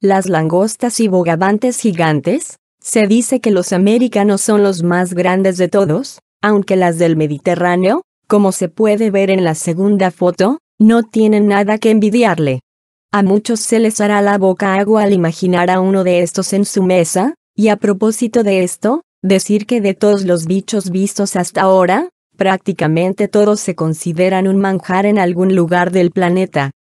las langostas y bogavantes gigantes, se dice que los americanos son los más grandes de todos, aunque las del Mediterráneo, como se puede ver en la segunda foto, no tienen nada que envidiarle. A muchos se les hará la boca agua al imaginar a uno de estos en su mesa, y a propósito de esto, decir que de todos los bichos vistos hasta ahora, prácticamente todos se consideran un manjar en algún lugar del planeta.